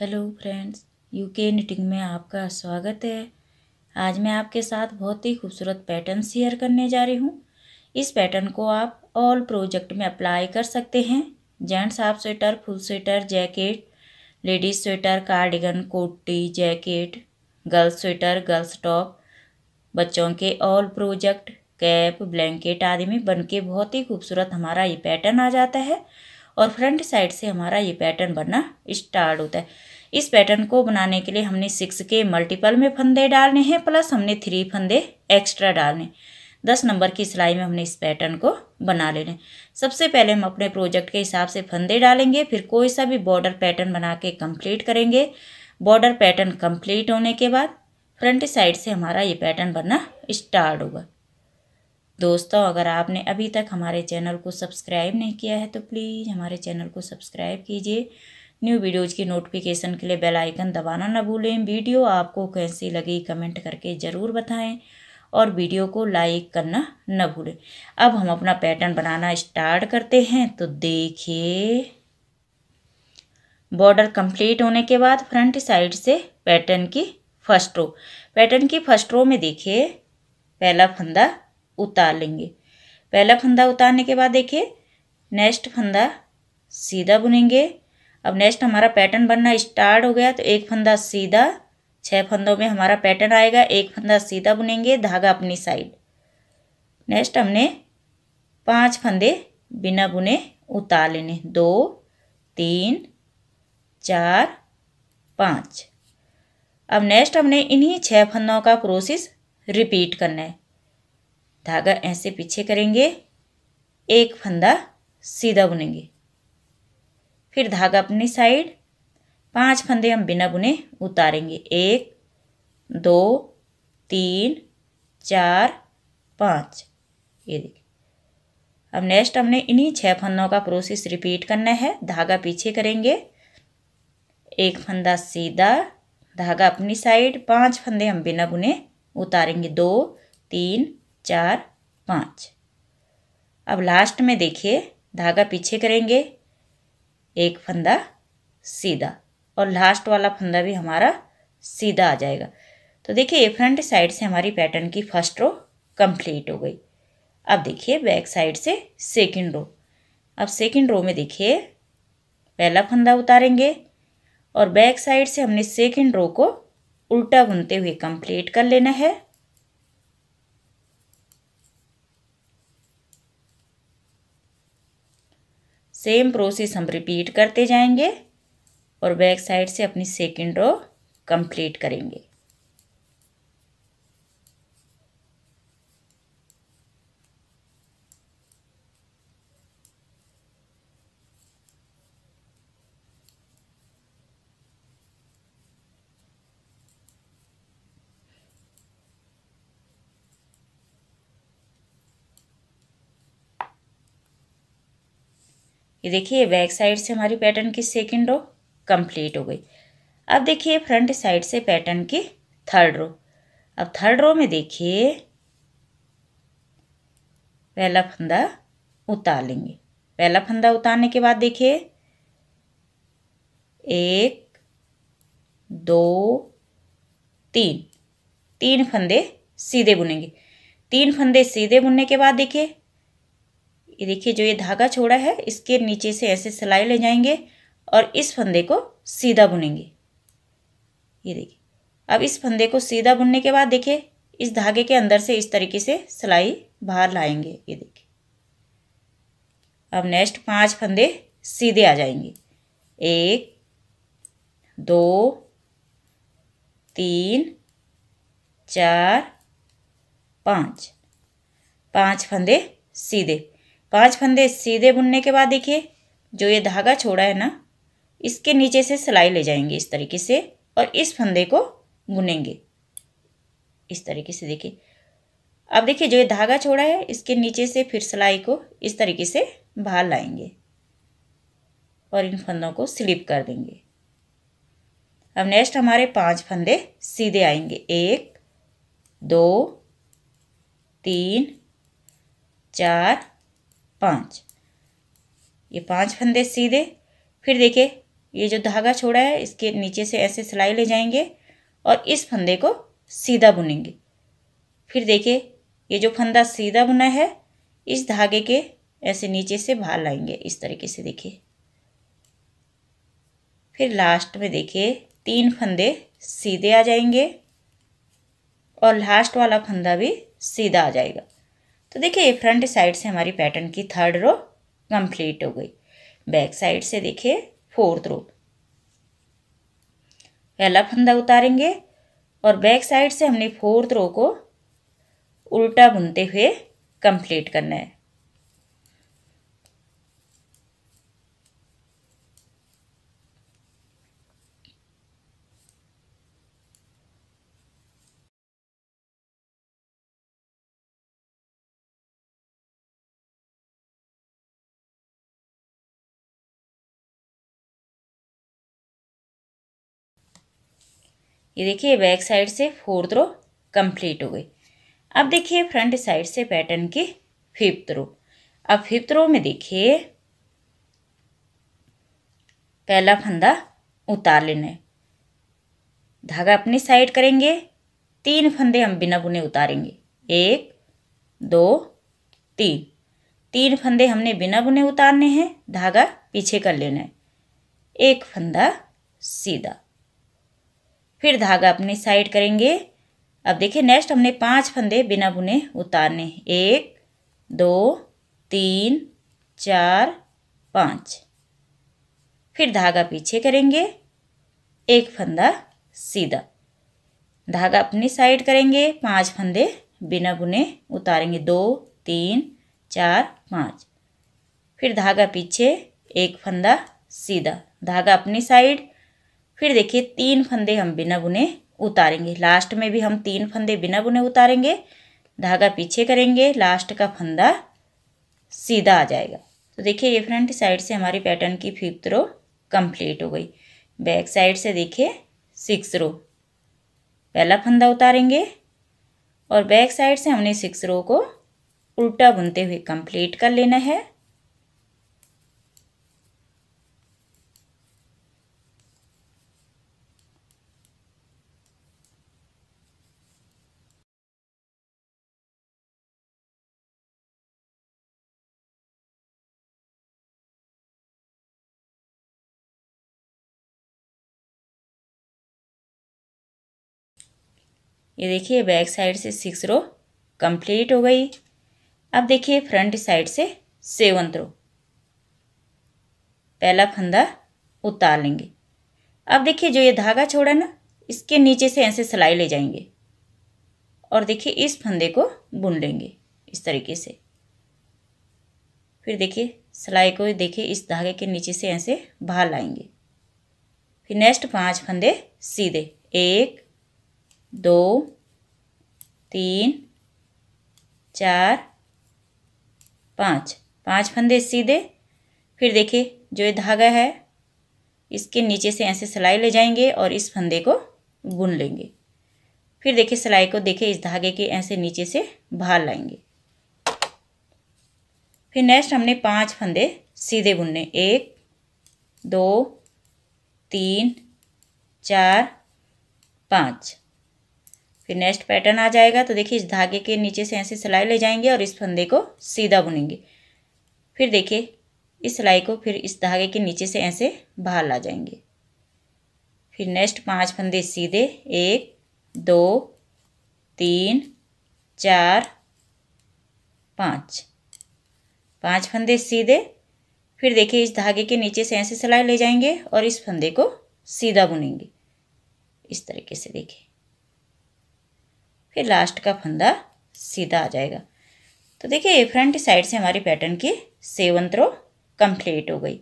hello friends UK knitting में आपका स्वागत है आज मैं आपके साथ बहुत ही खूबसूरत पैटर्न शेयर करने जा रही हूँ इस पैटर्न को आप ऑल प्रोजेक्ट में अप्लाई कर सकते हैं gents half sweater full sweater jacket ladies sweater cardigan कोटी jacket girls sweater girls top बच्चों के ऑल प्रोजेक्ट कैप ब्लैंकेट आदि में बन के बहुत ही खूबसूरत हमारा ये पैटर्न आ जाता है और फ्रंट साइड से हमारा ये पैटर्न बनना स्टार्ट होता है इस पैटर्न को बनाने के लिए हमने सिक्स के मल्टीपल में फंदे डालने हैं प्लस हमने थ्री फंदे एक्स्ट्रा डालने दस नंबर की सिलाई में हमने इस पैटर्न को बना लेने सबसे पहले हम अपने प्रोजेक्ट के हिसाब से फंदे डालेंगे फिर कोई सा भी बॉर्डर पैटर्न बना के कम्प्लीट करेंगे बॉर्डर पैटर्न कम्प्लीट होने के बाद फ्रंट साइड से हमारा ये पैटर्न बनना स्टार्ट होगा दोस्तों अगर आपने अभी तक हमारे चैनल को सब्सक्राइब नहीं किया है तो प्लीज़ हमारे चैनल को सब्सक्राइब कीजिए न्यू वीडियोज़ की नोटिफिकेशन के लिए बेल आइकन दबाना ना भूलें वीडियो आपको कैसी लगी कमेंट करके ज़रूर बताएं और वीडियो को लाइक करना न भूलें अब हम अपना पैटर्न बनाना स्टार्ट करते हैं तो देखिए बॉर्डर कंप्लीट होने के बाद फ्रंट साइड से पैटर्न की फर्स्ट रो पैटर्न की फर्स्ट रो में देखिए पहला फंदा उतार लेंगे पहला फंदा उतारने के बाद देखिए नेक्स्ट फंदा सीधा बुनेंगे अब नेक्स्ट हमारा पैटर्न बनना स्टार्ट हो गया तो एक फंदा सीधा छः फंदों में हमारा पैटर्न आएगा एक फंदा सीधा बुनेंगे धागा अपनी साइड नेक्स्ट हमने पांच फंदे बिना बुने उतार लेने दो तीन चार पाँच अब नेक्स्ट हमने इन्हीं छः फंदों का प्रोसेस रिपीट करना है धागा ऐसे पीछे करेंगे एक फंदा सीधा बुनेंगे फिर धागा अपनी साइड पांच फंदे हम बिना बुने उतारेंगे एक दो तीन चार पाँच ये देखिए अब नेक्स्ट हमने इन्हीं छह फंदों का प्रोसेस रिपीट करना है धागा पीछे करेंगे एक फंदा सीधा धागा अपनी साइड पांच फंदे हम बिना बुने उतारेंगे दो तीन चार पाँच अब लास्ट में देखिए धागा पीछे करेंगे एक फंदा सीधा और लास्ट वाला फंदा भी हमारा सीधा आ जाएगा तो देखिए ये फ्रंट साइड से हमारी पैटर्न की फर्स्ट रो कंप्लीट हो गई अब देखिए बैक साइड से सेकंड रो अब सेकंड रो में देखिए पहला फंदा उतारेंगे और बैक साइड से हमने सेकंड रो को उल्टा बुनते हुए कंप्लीट कर लेना है सेम प्रोसेस हम रिपीट करते जाएंगे और बैक साइड से अपनी सेकेंड रो कंप्लीट करेंगे ये देखिए बैक साइड से हमारी पैटर्न की सेकेंड रो कंप्लीट हो गई अब देखिए फ्रंट साइड से पैटर्न की थर्ड रो अब थर्ड रो में देखिए पहला फंदा उतार लेंगे पहला फंदा उतारने के बाद देखिए एक दो तीन तीन फंदे सीधे बुनेंगे तीन फंदे सीधे बुनने के बाद देखिए ये देखिए जो ये धागा छोड़ा है इसके नीचे से ऐसे सिलाई ले जाएंगे और इस फंदे को सीधा बुनेंगे ये देखिए अब इस फंदे को सीधा बुनने के बाद देखिए इस धागे के अंदर से इस तरीके से सिलाई बाहर लाएंगे ये देखिए अब नेक्स्ट पांच फंदे सीधे आ जाएंगे एक दो तीन चार पाँच पांच फंदे सीधे पांच फंदे सीधे बुनने के बाद देखिए जो ये धागा छोड़ा है ना इसके नीचे से सिलाई ले जाएंगे इस तरीके से और इस फंदे को बुनेंगे इस तरीके से देखिए अब देखिए जो ये धागा छोड़ा है इसके नीचे से फिर सिलाई को इस तरीके से बाहर लाएंगे और इन फंदों को स्लिप कर देंगे अब नेक्स्ट हमारे पांच फंदे सीधे आएंगे एक दो तीन चार पाँच ये पाँच फंदे सीधे फिर देखिए ये जो धागा छोड़ा है इसके नीचे से ऐसे सिलाई ले जाएंगे और इस फंदे को सीधा बुनेंगे फिर देखिए ये जो फंदा सीधा बुना है इस धागे के ऐसे नीचे से बाहर लाएंगे इस तरीके से देखिए फिर लास्ट में देखिए तीन फंदे सीधे आ जाएंगे और लास्ट वाला फंदा भी सीधा आ जाएगा तो देखिए फ्रंट साइड से हमारी पैटर्न की थर्ड रो कंप्लीट हो गई बैक साइड से देखिए फोर्थ रो पहला फंदा उतारेंगे और बैक साइड से हमने फोर्थ रो को उल्टा बुनते हुए कंप्लीट करना है ये देखिए बैक साइड से फोर्थ रो कंप्लीट हो गई अब देखिए फ्रंट साइड से पैटर्न की फिफ्थ रो अब फिफ्थ रो में देखिए पहला फंदा उतार लेना है धागा अपनी साइड करेंगे तीन फंदे हम बिना बुने उतारेंगे एक दो तीन तीन फंदे हमने बिना बुने उतारने हैं धागा पीछे कर लेना है एक फंदा सीधा फिर धागा अपनी साइड करेंगे अब देखिए नेक्स्ट हमने पांच फंदे बिना बुने उतारने एक दो तीन चार पाँच फिर धागा पीछे करेंगे एक फंदा सीधा धागा अपनी साइड करेंगे पांच फंदे बिना बुने उतारेंगे दो तीन चार पाँच फिर धागा पीछे एक फंदा सीधा धागा अपनी साइड फिर देखिए तीन फंदे हम बिना बुने उतारेंगे लास्ट में भी हम तीन फंदे बिना बुने उतारेंगे धागा पीछे करेंगे लास्ट का फंदा सीधा आ जाएगा तो देखिए ये फ्रंट साइड से हमारी पैटर्न की फिफ्थ रो कंप्लीट हो गई बैक साइड से देखिए सिक्स रो पहला फंदा उतारेंगे और बैक साइड से हमने सिक्स रो को उल्टा बुनते हुए कंप्लीट कर लेना है ये देखिए बैक साइड से सिक्स रो कंप्लीट हो गई अब देखिए फ्रंट साइड से सेवन रो पहला फंदा उतार लेंगे अब देखिए जो ये धागा छोड़ा ना इसके नीचे से ऐसे सिलाई ले जाएंगे और देखिए इस फंदे को बुन लेंगे इस तरीके से फिर देखिए सिलाई को देखिए इस धागे के नीचे से ऐसे बाहर लाएंगे फिर नेक्स्ट पांच फंदे सीधे एक दो तीन चार पाँच पाँच फंदे सीधे फिर देखिए जो ये धागा है इसके नीचे से ऐसे सिलाई ले जाएंगे और इस फंदे को बुन लेंगे फिर देखिए सिलाई को देखिए इस धागे के ऐसे नीचे से बाहर लाएंगे फिर नेक्स्ट हमने पांच फंदे सीधे बुनने एक दो तीन चार पाँच फिर नेक्स्ट पैटर्न आ जाएगा तो देखिए इस धागे के नीचे से ऐसे सिलाई ले जाएंगे और इस फंदे को सीधा बुनेंगे फिर देखिए इस सिलाई को फिर इस धागे के नीचे से ऐसे बाहर ला जाएंगे फिर नेक्स्ट पांच फंदे सीधे एक दो तीन चार पाँच पांच फंदे सीधे फिर देखिए इस धागे के नीचे से ऐसे सिलाई ले जाएंगे और इस फंदे को सीधा बुनेंगे इस तरीके से देखिए फिर लास्ट का फंदा सीधा आ जाएगा तो देखिए फ्रंट साइड से हमारी पैटर्न की सेवन थ्रो कंप्लीट हो गई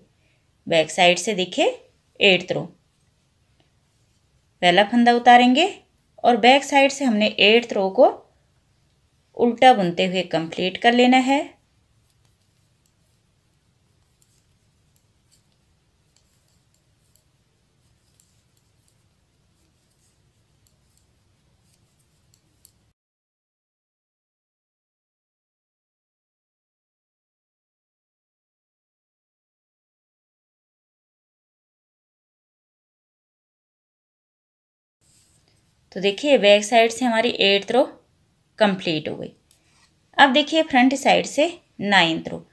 बैक साइड से देखिए एट थ्रो पहला फंदा उतारेंगे और बैक साइड से हमने एट थ्रो को उल्टा बुनते हुए कंप्लीट कर लेना है तो देखिए बैक साइड से हमारी एट रो कंप्लीट हो गई अब देखिए फ्रंट साइड से नाइन्थ रो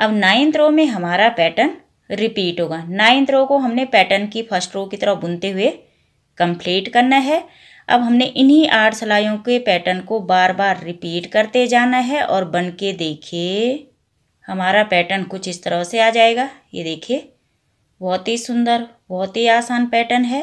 अब नाइन्थ रो में हमारा पैटर्न रिपीट होगा नाइन्थ रो को हमने पैटर्न की फर्स्ट रो की तरह बुनते हुए कंप्लीट करना है अब हमने इन्हीं आठ सलाइयों के पैटर्न को बार बार रिपीट करते जाना है और बन के देखिए हमारा पैटर्न कुछ इस तरह से आ जाएगा ये देखिए बहुत ही सुंदर बहुत ही आसान पैटर्न है